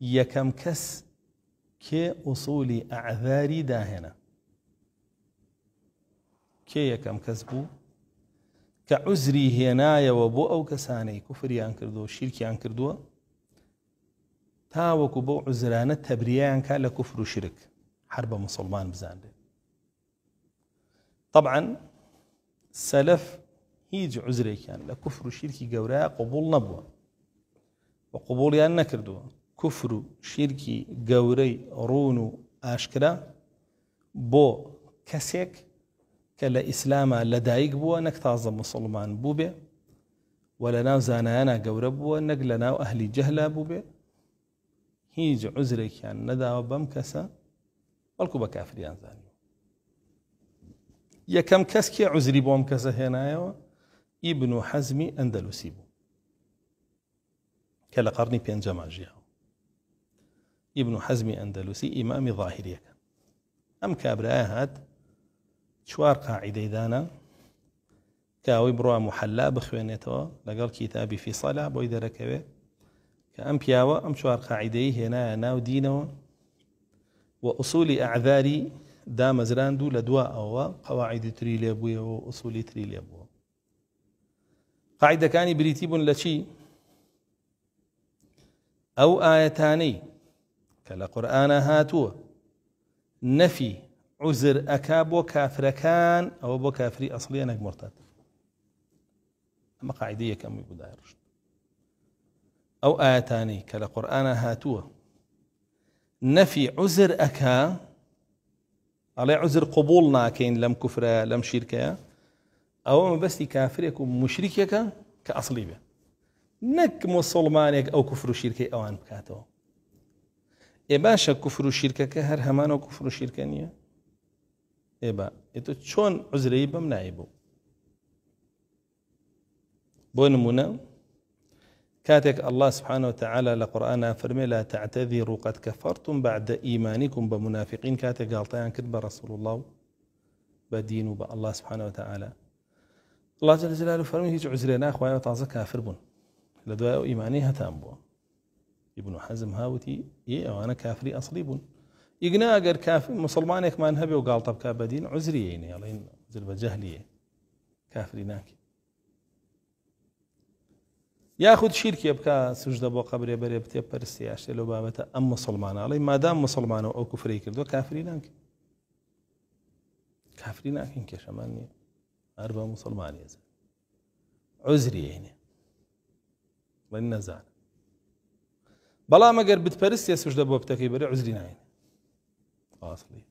یەکەم کەس کێ ئووسولی ئەعذاری داهێنا کێ یەکەم کەس بوو کە عوزری هێنایەوە بۆ ئەو کەسانەی کوفریان کردو و شیرکیان کردووە تاوەکو بۆ عزرانە تەبریان کا لە کوفر و شرک هەر بە مسلمان طبعا سلف هیچ عزري لە کوفر و شیرکی گەورە قوبول نەبووە بە قوبولیان نەکردووە كفر و شیرکی رونو أشكرا بو كسيك كلا إسلاما لدايك بو أنك تعظم مسلمان بوبي بێ و ناو زانانا گەورە بو أنك لناو أهلي جهلا جەهلا بوو بێ هیچ عزرێکیان نەداوە بەم والكوبا كافر بە کافریان زانی یەکەم کەسکی عزری بۆم کەسە هێنایەوە ئیبن و حەزمی ئەندەلوسی بوو کە لە ابن أندلسي إمام ئیمامی أم كابر کابرایە شوار چوار دانا كاوي بڕوا محەلا بخوێنێتەوە لقال كتابي في صلاة دەرەکەوێت کە ئەم پیاوە ئەم چوار قاعدەی هێنایە ناو دینەوە و ئوسولی ئەعذاری دامەزراند و لە دوا ئەوە قەواعیدی تری لێبوویەوە و ئوسولی تری قاعده كاني بريتيبون لشي او ايتاني كلا قرآن هاتوا نفي عزر أكاب وكافر كان أو بو كافري أصليا نك مرتد أما قاعدية كم يبدأ أو آتاني كلا قرآن هاتوا نفي عزر أكا على عزر قبولنا ناكين لم كفر لم شرك أو بس كافرك ومشركك كأصلي به نك مسلمانك أو كفر شركي أو أن بكاتو ای باش کفر و شرک که هر همان و شیرکە نییە ئێبا ئێتۆ چۆن عزرەی بەم نایبوو بۆ نمونە کاتێک ئەله سبحانەوە تعاالە لە قورآنا فەرمێ لە تعتەذی ڕوقەت کە فەرتم بعدە ئیمانیکم بە منافقین کاتێک قال کرد بە رسول الله و بە دین و بە ئەله سبحانەوە تعاالە الله جل جلاله فەرمی هیچ عزرێ ناخوایەوە تازە کافر بون لە دوای ئیمانی بون ابن حزم هاوتي هاوتی إيه، ئێ ئەوانە کافری ئەسلی بوون ئیگنا ئەگەر کافی مسلمانێکمان هەبێ و گاڵتە بک بەدین عزریینێ ئەڵین زر بە جەهلیە کافری ناکی یاخود شیرکێ بکە سوژدە بۆ قبرێ بەرێ بتێ پەرستی یاشتێ لەو بابەتە ئەم مسلمانە ئەڵی مادام مسلمانە ئەو کوفری کردو کافری ناکی کافری ناکەین کێشەمان نیە هەر بە عذري يعني بە يعني. نەزان بەڵام ئەگەر بتپەرستی سوشدە بۆ بتەکەی بەرە عزری ناین ئااصلی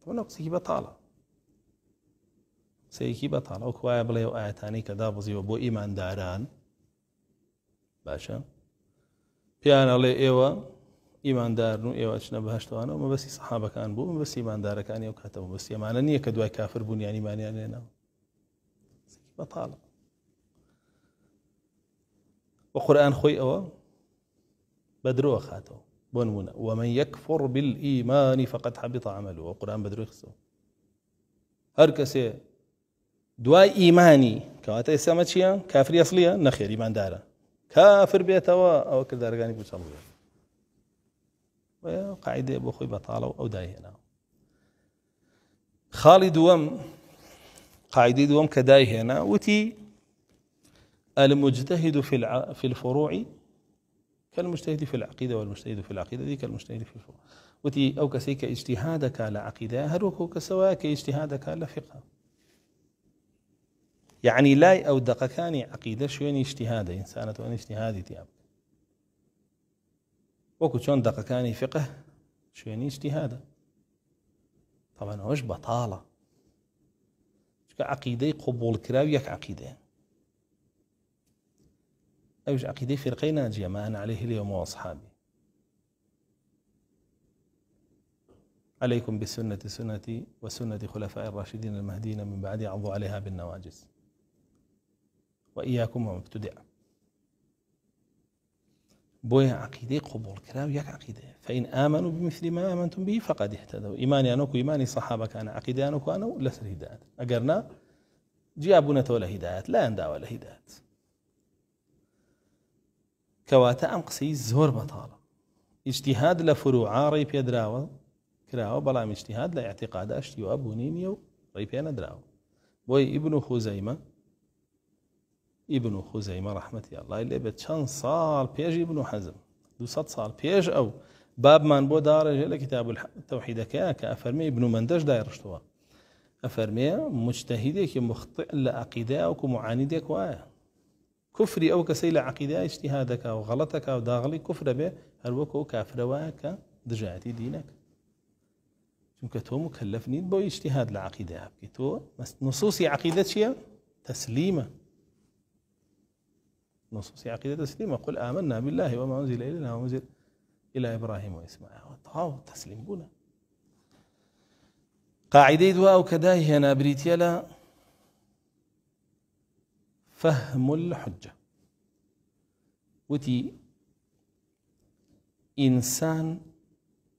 تۆ قسێکی بەتاڵە سەیەکی بەتاڵە ئەو کوایە بڵێ و ئاەتانی کە دابزیەوە بۆ ئیمانداران باشە پیانەڵێ ئێوە ئیماندارن و ئێوە چنە بەهشتوانە مە بەسی سەحابەکان بوو بەسی ئیماندارەکانی ئەو کاتەوە بەسیێمانە نییە کە دوای کافر بوونیانی مانیان لێنەوە بەتاڵە بە قورآان خۆی ئەوە بەدرۆ خاتەوە ومن يكفر بالإيمان فقد حبط عمله فقط بدرو عملەوە قورآان بەدرۆ خستەوە إيماني كواتا دوای كافر يصليا نخير إيمان کافری كافر نەخێری ماندارە کافر بێتەوە ئەوە کردارگانی وقاعدة أبو خوي بطالة أو ئەو هنا خالي دوام قاعدی دووەم کە هنا وتي المجتهد في الفروع كالمجتهد في العقيدة والمجتهد في العقيدة ذيك المجتهد في الفقه وتي أو كسيك اجتهادك على عقيدة هروكو كسوا كاجتهادك على فقه يعني لا أو دقكاني عقيدة شو يعني اجتهاد إنسانة وين اجتهاد تياب وكو شون دقكاني فقه شو يعني اجتهاد طبعا هوش بطالة عقيدة قبول كراويك عقيدة أوج عقيدة فرقين ناجية ما أنا عليه اليوم وأصحابي عليكم بالسنة سنتي وسنة خلفاء الراشدين المهديين من بعدي عضوا عليها بالنواجس وإياكم ومبتدع بويا عقيدة قبول كلام ياك عقيدة فإن آمنوا بمثل ما آمنتم به فقد اهتدوا إيماني أنوك إيماني صحابة كان عقيدة أنوك أنا لسر هداية أقرنا جيابونة ولا هداية لا أندى ولا هداية كواتا ام قسي زور بطاله اجتهاد لفروع ري بيدراو كراو بلا اجتهاد لا اعتقاد اشتي وابو نيميو ري بيدراو بوي ابن خزيمه ابن خزيمه رحمه الله اللي بتشان صار بيج ابن حزم دو صد صار بيج او باب من بو دار كتاب التوحيد كا كافرمي ابن مندج داير اشتوا افرمي مجتهدك مخطئ لعقيده او معانيدك وايه كفر أو كسيل عقيدة اجتهادك أو غلطك أو داغلي كفر به هل وكو و کافرەوەە دجاتي دينك دینەکە چونکە مكلفني مکەلف اجتهاد العقيدة ئیشتیهاد نصوص عقيدة شيا تسليمة نصوص عقيدة تسليمة قل آمنا بالله وما أنزل إلينا وما أنزل إلى إبراهيم وإسماعيل وطاو تسليم بنا قاعدة دواء كداهي هنا بريتيلا فهم الحجة وتي إنسان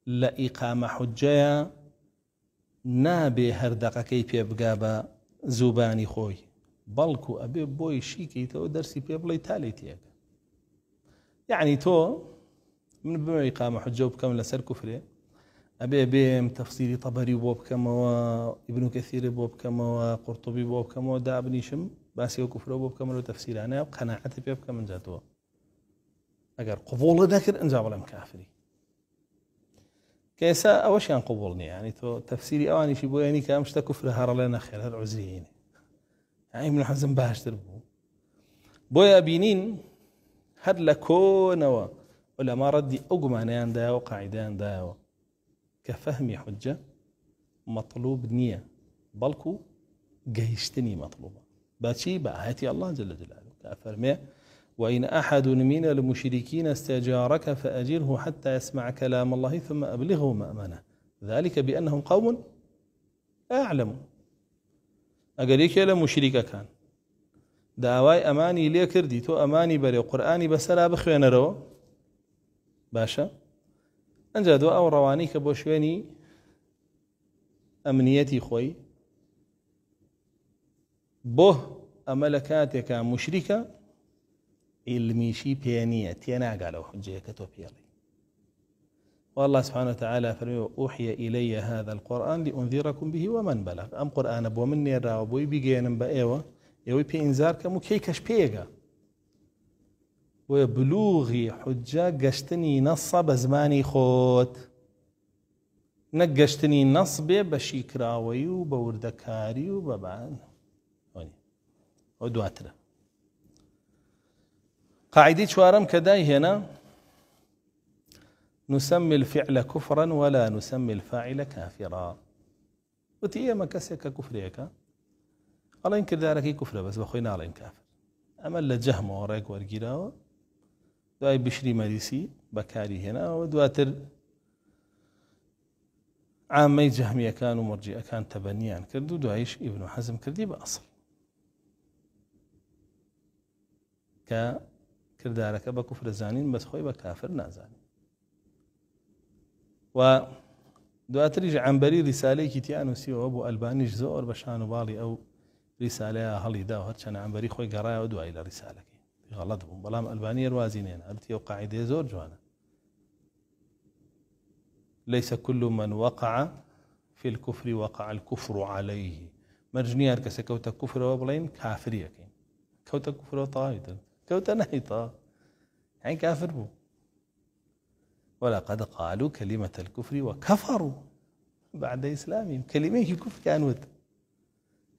لإقام حجيا نابي هردقة كيف يبقى زباني خوي بلكو أبي بوي شيكي تو درسي بيبلي تالي تيك يعني تو من بما إقام حجة وبكم لسر كفري أبي بيم تفصيلي طبري بوب كما وابن كثير بوب كما وقرطبي بوب كما دابني شم باسی و کوفرە بۆ تفسیر آنها و بیاب پێ بکە منجاتەوە اگر قبول دەکرد انجام بڵێم کافری يعني يعني آواش کە ئێسا يعني ئەوەشیان قوبڵ نیە ینی تۆ تەفسیری ئەوانیشی بۆ ینی کە ئەم شتە کوفرە هەڕەڵێ نەخێر هەر عزیینێ ئەیم حەزم باشتر بوو بوی آبینین هەر لکون و لەما ڕەدی ئەو گومانەیاندایە و قاعدیان دایەوە کە فەهمی حجة مطلوب نية بلكو جيشتني مطلوبة باتشي بآياتي الله جل جلاله ميه وإن أحد من المشركين استجارك فأجره حتى يسمع كلام الله ثم أبلغه مأمنه ذلك بأنهم قوم لا يعلمون ئەگەرێکێ لە مشریکەکان كان ئەمانی أماني لي كردي تو أماني قورآانی بەسەرا بخوێنەرەوە باشە ئەنج دو ئەو ڕەوانی أو روانيك شوێنی أمنيتي خوي بۆ ئەمە لە کاتێکە مشریکە ئیلمیشی پێ نییە تێناگالەوە حجەکە تۆ پێڵی والله سبحانه وتعالى فرمي أوحي إلي هذا القرآن لأنذركم به ومن بلغ أم قرآن بو من نيرا وبوي بيجين بأيوة يوي بي إنذار كمو كيكش بيجا ويبلوغي حجة قشتني نص بزماني خوت نقشتني نص بشيكراوي وبوردكاري وببان او دواتر قاعده شوارم كداي هنا نسمي الفعل كفرا ولا نسمي الفاعل كافرا وتي ما كسك كفريك الله ينكر ذلك كفر بس بخوينا على كافر اما لجهم وريك ورقيرا دواي بشري مريسي بكاري هنا ودواتر عامي جهمية كانوا مرجئة كان تبنيان كردو دوايش ابن حزم كردي بأصل كردارك بكفر زانين بس خوي بكافر خۆی و کافر نازانین و دواتریش ئەمبەری ریسالەیەکی تیانوسیەوە بۆ ئەلبانیش زۆر بە شان و باڵی ئەو ریسالەیە هەڵیدا هەرچەند ئەمبەری خۆی گەڕایەوە دوای رساله غلط غەڵت بلام الباني روازينين ڕوازینێن ئەرتی زور جوانا ليس كل من وقع في الكفر وقع الكفر عليه مەرجنی كسكوت كفر وبلين کوفرەوە كوت كفر کەوتە کەوتە نەهیتا هەین كافر بو ولقد قالوا كلمة الكفر وكفروا بعد إسلامهم كلمة الكفر كانت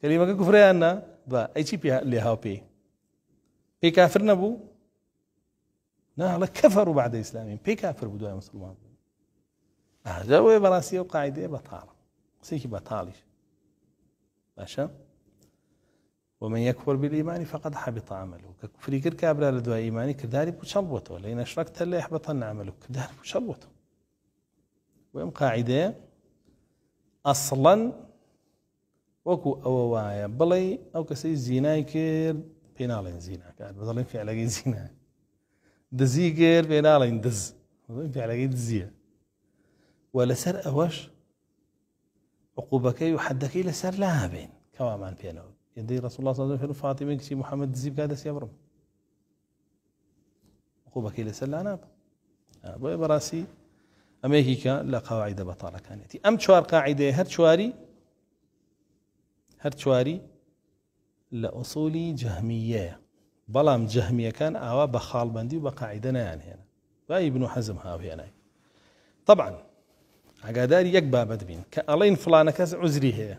كلمة الكفر أنا با أي شيء لها بي بي كافر نبو نا الله كفروا بعد إسلامهم بي كافر بدو يا مسلمان هذا هو براسية وقاعدة بطالة سيكي بطالش باشا ومن يكفر بالإيمان فقد حبط عمله كفري كر كابلا لدوا إيماني كداري بوشلوته لئن أشركت لا يحبطن عملك كداري بوشلوته وإم قاعدة أصلا وكو أووايا بلي أو كسي زيناي كير بينالين زينا كان بضلين في على زينا دزي كير بينالين دز بضلين في علاقي دزية ولسر أوش عقوبك يحدك سر لا بين كوامان بينالين يدي رسول الله صلى الله عليه وسلم فاطمه كشي محمد زيب كذا سيبرم خوبا كيلا سلاناب بۆ أنا ئەمەیکە لە قاواعدە بەتاڵەکانێتی ئەم چوار قاعدەیە هەر چواری هەر چواری لە ئۆسۆلی جەهمیەیە بەڵام جەهمیەکان ئاوا بە خاڵبندی و بە قاعدە نیان هێنا ابن حزم هاو هنا هاوهێنای طبعا ئاگاداری يك بابەت بین كألين ئەڵین فلانە کەس عزری هەیە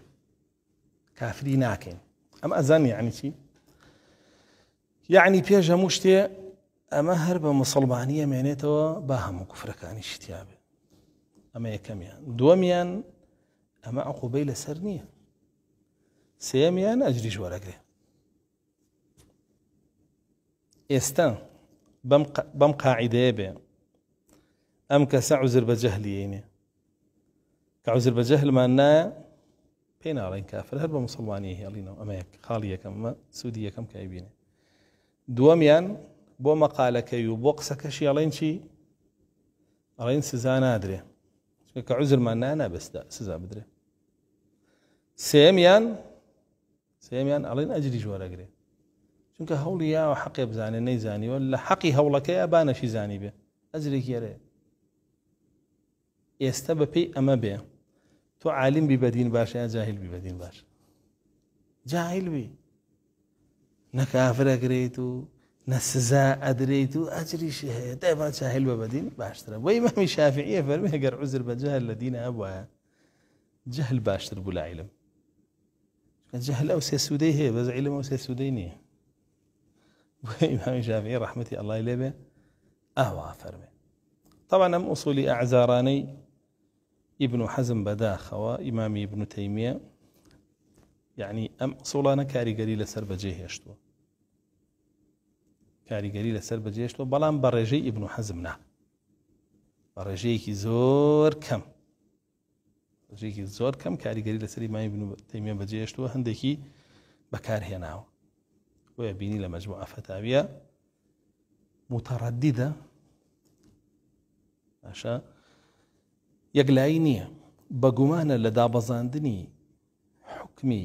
کافری ئەم ئەزان يعني چی یعنی يعني پێش هەموو شتێ ئەمە هەر بە مسلمانیە مێنێتەوە بە هەموو کوفرەکانی شتیابێ ئەمە یەکەمیان دووەمیان ئەمە عقوبەی لەسەر نییە سێمیان ئەجری ژوەرەگرێ ئێستا بەم قاعدەیە بێ ئەم کەسە عزر بە جەهلیێنێ کە عزر بە جەهلمان نایە پێناڵێن کافر هەر بە مسلمانی هێڵینەوە ئەمەیەک خاڵیەکەممە سوودیەکەم کە ئەیبینێ دووەمیان بۆ مەقالەکەی و بۆ قسەکەشی ئەڵێن چی ئەڵێن سزا نادرێ کە عوزرمان نانابستا سزا بدرێ سێمیان سێمیان ئەڵێن ئەجری ژوەرەگرێ چونکە هەوڵی یاوە حەقێ بزانێ نەیزانیوە لە حەقی هەوڵەکەی ئەبانەشی زانی بێ ئەجرێک گێرێ ئێستا بەپی ئەمە بێ تو عالم بی بدین باشه یا جاهل بی بدین باشه جاهل بی اگری تو نەسزا ئەدرێت و ئەجریشی هەیە دەبا جاهل بە بەدین باشترە بۆی مەمی شافعیە فەرمی هەگەر عزر بە جاهل لە دینە هەبواە جهل باشتر بوو لە عیلم جەهل ئەو سێ سوودەی هەیە بەز عیلم ئەو سێ سوودەی نییە بۆی شافعی ڕحمەتی ئەڵای لێبێ ئاوا فەرمێ طبعا ام اصولی اعزارانی ابن حزم بداخ و امام ابن تيميه يعني ام كاري صولانا كاريغري لسرب جهشتو كاريغري لسرب جهشتو بلان برجي ابن حزم نا برجي زور كم برجي زور كم كاريغري لسري امام ابن تيميه بجهشتو هندكي بكاره هنا ويبيني لمجموعه فتاويه متردده عشان یەکلایی نییە بەگومانە لە دابەزاندنی حکمی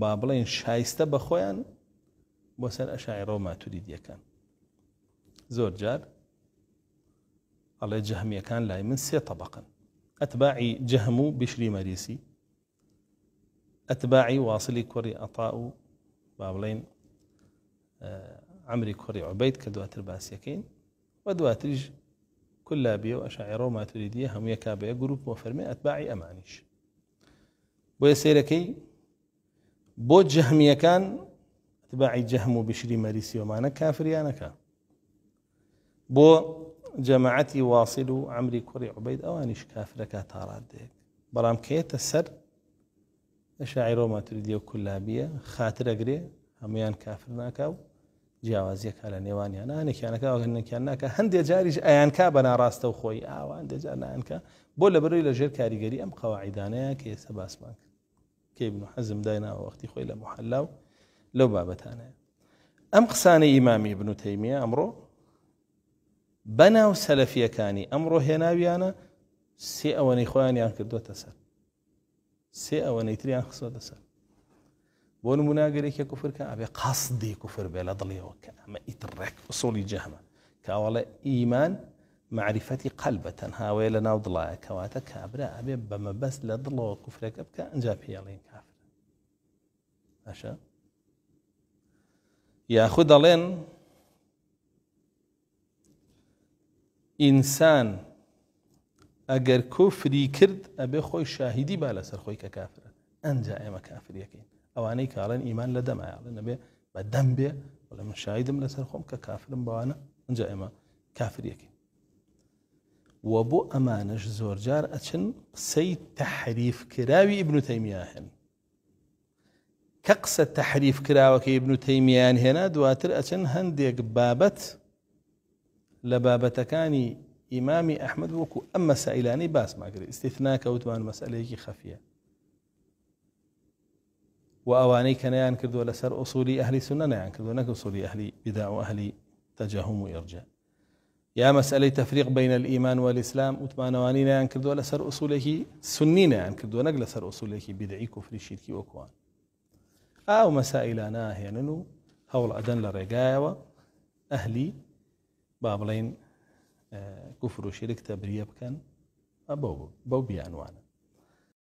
با بڵێن شایستە بە خۆیان بۆ سەر ئەشاعرە و ماتوری زۆر جار ئەڵێ جەهمیەکان لای من سێ طبقا ئەتباعی جەهم و بشری مەریسی ئەتباعی واصلی کوڕی ئەتا و با بڵێن ئەمری آه، کوڕی عوبیت کە دواتر باسیەکەین و دواتریش کلا بیە و ئەشاعێڕە و ماتریدیە هەموویە کابەیە گروپ بۆ فەرمی ئەتباعی ئەمانیش بۆیە سێرەکەی بۆ جەهمیەکان تباعی جەهم و بشری أنا كان بو جماعتي واصل عمري و ئەمری کوڕی عوبید ئەوانیش کافرەکە تاڕات دێک بەڵام کێتە سەر شاعرۆ ماتریدیە و کولابیە خاترەگرێ هەمویان کافر ناکاو جیاوازیەکە لە نێوانیان نانێکیانەکە هەنەکیان ناکە هەندێک جاریش ئەیانکە بەناڕاستە و خۆی ئاوان دەجار نانکە بۆ لە بڕی لە ژێر کاریگەری ئەم قەواعیدانەیە کە ئێستا باسمان کرد کێبن و حەزم دایناوە وەختی خۆی لە محەلا و لەو بابەتانەیە ئەم قسانەی ئیمامی بن و تەیمیە ئەمڕۆ بەناو سەلەفیەکانی ئەمڕۆ هێناویانە سێ ئەوەنەی خۆیانیان کردوتە سەر سێ ئەوەنەی تریان خسۆتە سەر بون مناگری که کفر که ابی قصدی کفر بیلا دلی و که اما اترک اصولی جهمه که اولا ایمان معرفتی قلب تنها ویلا ناو دلای کواتا بما بس لدل و کفر کب که انجا پیالین کافر اشا ياخذ لين إنسان ئینسان كفري كرد أبي خوي شاهدي بالا سر خوي خۆی أنجا إما كافر يكين اواني كارن ايمان لدم يا نەبێ بە دەم بێ بەڵێ من سر خوم ككافر بوانا کافرم بەوانە اینجا ئێمە کافریەکی وە بۆ ئەمانش زۆرجار ئەچن قسەی تەحریفکراوی ئیبن و تەیمیاهێن کە قسە تەحریفکراوەکە ئیبن و تەیمیان هێنا دواتر اتشن هنديك بابت لە بابەتەکانی ئیمامی ئەحمد وەکو ئەم مەسائلانی باس ماگری استثناء كوتوان مساله خفيه وأواني ينكر ذو لسر أصولي أهل سنة ينكر ذو أصولي أهل بداء وأهل تجهم ويرجع يا مسألة تفريق بين الإيمان والإسلام أتمنى واني ينكر ذو لسر أصولي سنين ينكر ذو نك لسر أصوله بدعي كفر الشرك وكوان أو مسائل ناهي ننو هول أدن لرقايا أهلي بابلين آه، كفر وشرك تبريب كان أبو بو بيانوانا